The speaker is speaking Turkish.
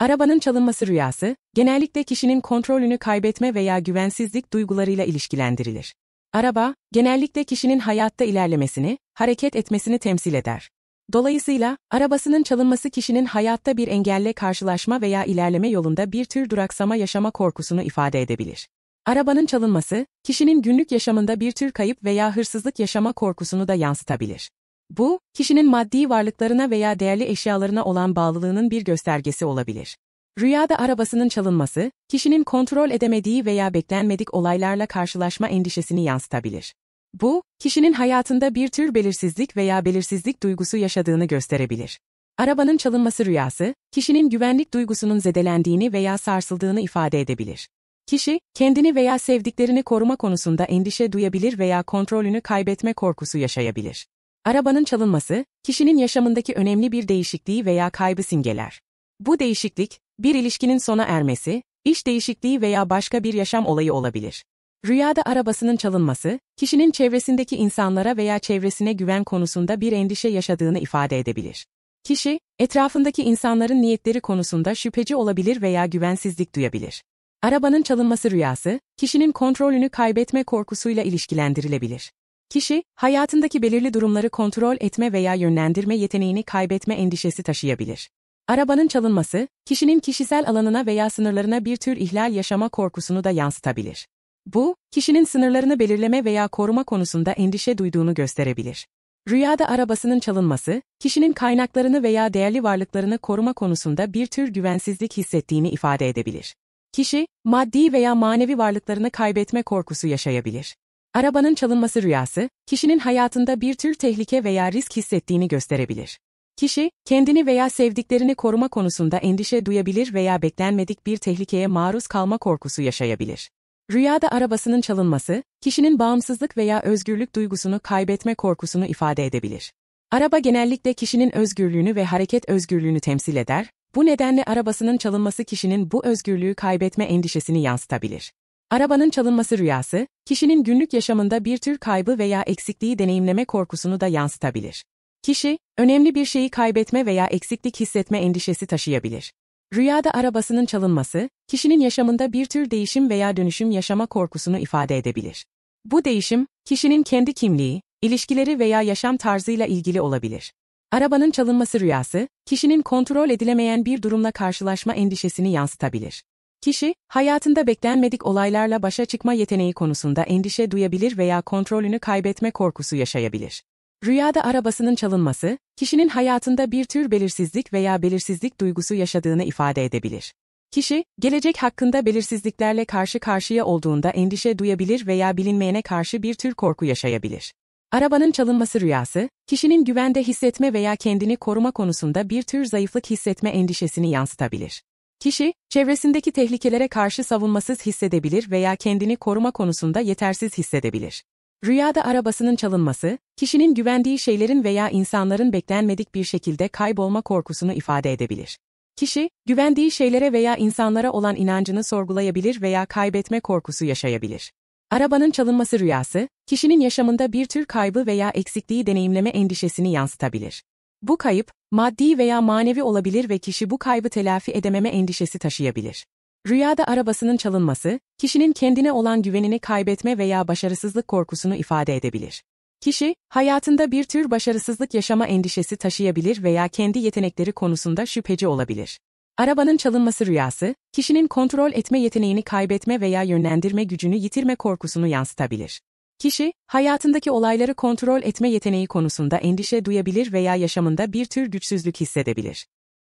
Arabanın çalınması rüyası, genellikle kişinin kontrolünü kaybetme veya güvensizlik duygularıyla ilişkilendirilir. Araba, genellikle kişinin hayatta ilerlemesini, hareket etmesini temsil eder. Dolayısıyla, arabasının çalınması kişinin hayatta bir engelle karşılaşma veya ilerleme yolunda bir tür duraksama yaşama korkusunu ifade edebilir. Arabanın çalınması, kişinin günlük yaşamında bir tür kayıp veya hırsızlık yaşama korkusunu da yansıtabilir. Bu, kişinin maddi varlıklarına veya değerli eşyalarına olan bağlılığının bir göstergesi olabilir. Rüyada arabasının çalınması, kişinin kontrol edemediği veya beklenmedik olaylarla karşılaşma endişesini yansıtabilir. Bu, kişinin hayatında bir tür belirsizlik veya belirsizlik duygusu yaşadığını gösterebilir. Arabanın çalınması rüyası, kişinin güvenlik duygusunun zedelendiğini veya sarsıldığını ifade edebilir. Kişi, kendini veya sevdiklerini koruma konusunda endişe duyabilir veya kontrolünü kaybetme korkusu yaşayabilir. Arabanın çalınması, kişinin yaşamındaki önemli bir değişikliği veya kaybı simgeler. Bu değişiklik, bir ilişkinin sona ermesi, iş değişikliği veya başka bir yaşam olayı olabilir. Rüyada arabasının çalınması, kişinin çevresindeki insanlara veya çevresine güven konusunda bir endişe yaşadığını ifade edebilir. Kişi, etrafındaki insanların niyetleri konusunda şüpheci olabilir veya güvensizlik duyabilir. Arabanın çalınması rüyası, kişinin kontrolünü kaybetme korkusuyla ilişkilendirilebilir. Kişi, hayatındaki belirli durumları kontrol etme veya yönlendirme yeteneğini kaybetme endişesi taşıyabilir. Arabanın çalınması, kişinin kişisel alanına veya sınırlarına bir tür ihlal yaşama korkusunu da yansıtabilir. Bu, kişinin sınırlarını belirleme veya koruma konusunda endişe duyduğunu gösterebilir. Rüyada arabasının çalınması, kişinin kaynaklarını veya değerli varlıklarını koruma konusunda bir tür güvensizlik hissettiğini ifade edebilir. Kişi, maddi veya manevi varlıklarını kaybetme korkusu yaşayabilir. Arabanın çalınması rüyası, kişinin hayatında bir tür tehlike veya risk hissettiğini gösterebilir. Kişi, kendini veya sevdiklerini koruma konusunda endişe duyabilir veya beklenmedik bir tehlikeye maruz kalma korkusu yaşayabilir. Rüyada arabasının çalınması, kişinin bağımsızlık veya özgürlük duygusunu kaybetme korkusunu ifade edebilir. Araba genellikle kişinin özgürlüğünü ve hareket özgürlüğünü temsil eder, bu nedenle arabasının çalınması kişinin bu özgürlüğü kaybetme endişesini yansıtabilir. Arabanın çalınması rüyası, kişinin günlük yaşamında bir tür kaybı veya eksikliği deneyimleme korkusunu da yansıtabilir. Kişi, önemli bir şeyi kaybetme veya eksiklik hissetme endişesi taşıyabilir. Rüyada arabasının çalınması, kişinin yaşamında bir tür değişim veya dönüşüm yaşama korkusunu ifade edebilir. Bu değişim, kişinin kendi kimliği, ilişkileri veya yaşam tarzıyla ilgili olabilir. Arabanın çalınması rüyası, kişinin kontrol edilemeyen bir durumla karşılaşma endişesini yansıtabilir. Kişi, hayatında beklenmedik olaylarla başa çıkma yeteneği konusunda endişe duyabilir veya kontrolünü kaybetme korkusu yaşayabilir. Rüyada arabasının çalınması, kişinin hayatında bir tür belirsizlik veya belirsizlik duygusu yaşadığını ifade edebilir. Kişi, gelecek hakkında belirsizliklerle karşı karşıya olduğunda endişe duyabilir veya bilinmeyene karşı bir tür korku yaşayabilir. Arabanın çalınması rüyası, kişinin güvende hissetme veya kendini koruma konusunda bir tür zayıflık hissetme endişesini yansıtabilir. Kişi, çevresindeki tehlikelere karşı savunmasız hissedebilir veya kendini koruma konusunda yetersiz hissedebilir. Rüyada arabasının çalınması, kişinin güvendiği şeylerin veya insanların beklenmedik bir şekilde kaybolma korkusunu ifade edebilir. Kişi, güvendiği şeylere veya insanlara olan inancını sorgulayabilir veya kaybetme korkusu yaşayabilir. Arabanın çalınması rüyası, kişinin yaşamında bir tür kaybı veya eksikliği deneyimleme endişesini yansıtabilir. Bu kayıp, maddi veya manevi olabilir ve kişi bu kaybı telafi edememe endişesi taşıyabilir. Rüyada arabasının çalınması, kişinin kendine olan güvenini kaybetme veya başarısızlık korkusunu ifade edebilir. Kişi, hayatında bir tür başarısızlık yaşama endişesi taşıyabilir veya kendi yetenekleri konusunda şüpheci olabilir. Arabanın çalınması rüyası, kişinin kontrol etme yeteneğini kaybetme veya yönlendirme gücünü yitirme korkusunu yansıtabilir. Kişi, hayatındaki olayları kontrol etme yeteneği konusunda endişe duyabilir veya yaşamında bir tür güçsüzlük hissedebilir.